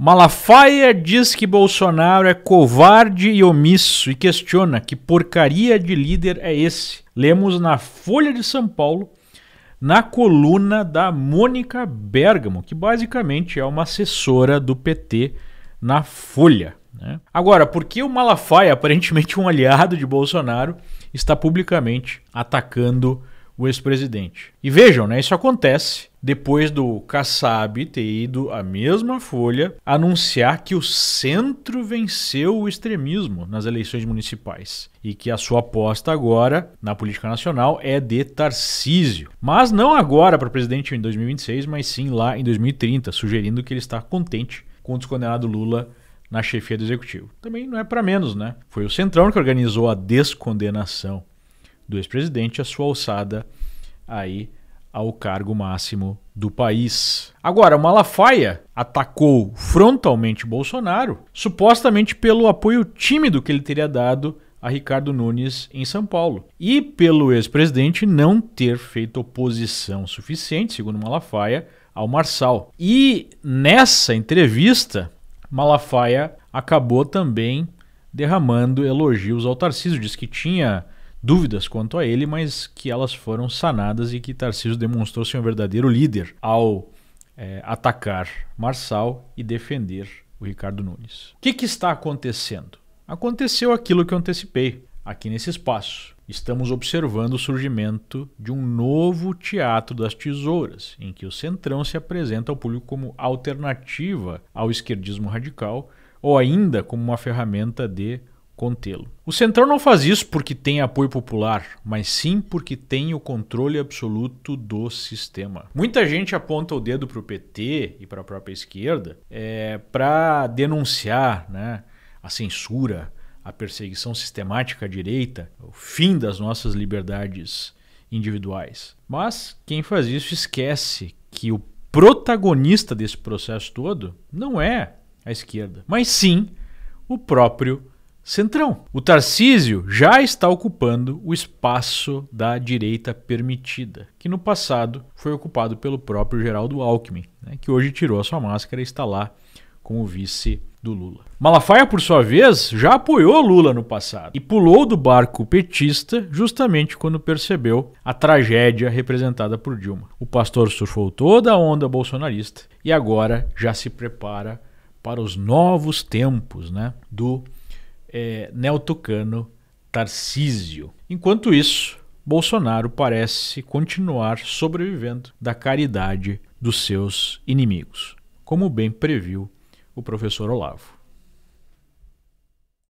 Malafaia diz que Bolsonaro é covarde e omisso e questiona que porcaria de líder é esse. Lemos na Folha de São Paulo, na coluna da Mônica Bergamo, que basicamente é uma assessora do PT na Folha. Né? Agora, por que o Malafaia, aparentemente um aliado de Bolsonaro, está publicamente atacando o ex-presidente? E vejam, né, isso acontece depois do Kassab ter ido à mesma Folha anunciar que o centro venceu o extremismo nas eleições municipais e que a sua aposta agora na política nacional é de Tarcísio. Mas não agora para presidente em 2026, mas sim lá em 2030, sugerindo que ele está contente com o descondenado Lula na chefia do executivo. Também não é para menos, né? Foi o Centrão que organizou a descondenação do ex-presidente, a sua alçada aí ao cargo máximo do país. Agora, Malafaia atacou frontalmente Bolsonaro, supostamente pelo apoio tímido que ele teria dado a Ricardo Nunes em São Paulo. E pelo ex-presidente não ter feito oposição suficiente, segundo Malafaia, ao Marçal. E nessa entrevista, Malafaia acabou também derramando elogios ao Tarcísio, diz que tinha dúvidas quanto a ele, mas que elas foram sanadas e que Tarcísio demonstrou ser um verdadeiro líder ao é, atacar Marçal e defender o Ricardo Nunes. O que, que está acontecendo? Aconteceu aquilo que eu antecipei aqui nesse espaço. Estamos observando o surgimento de um novo teatro das tesouras, em que o Centrão se apresenta ao público como alternativa ao esquerdismo radical ou ainda como uma ferramenta de contê-lo. O Centrão não faz isso porque tem apoio popular, mas sim porque tem o controle absoluto do sistema. Muita gente aponta o dedo para o PT e para a própria esquerda é, para denunciar né, a censura, a perseguição sistemática à direita, o fim das nossas liberdades individuais. Mas quem faz isso esquece que o protagonista desse processo todo não é a esquerda, mas sim o próprio centrão. O Tarcísio já está ocupando o espaço da direita permitida, que no passado foi ocupado pelo próprio Geraldo Alckmin, né, que hoje tirou a sua máscara e está lá como vice do Lula. Malafaia, por sua vez, já apoiou Lula no passado e pulou do barco petista justamente quando percebeu a tragédia representada por Dilma. O pastor surfou toda a onda bolsonarista e agora já se prepara para os novos tempos né, do é, neotucano Tarcísio. Enquanto isso, Bolsonaro parece continuar sobrevivendo da caridade dos seus inimigos, como bem previu o professor Olavo.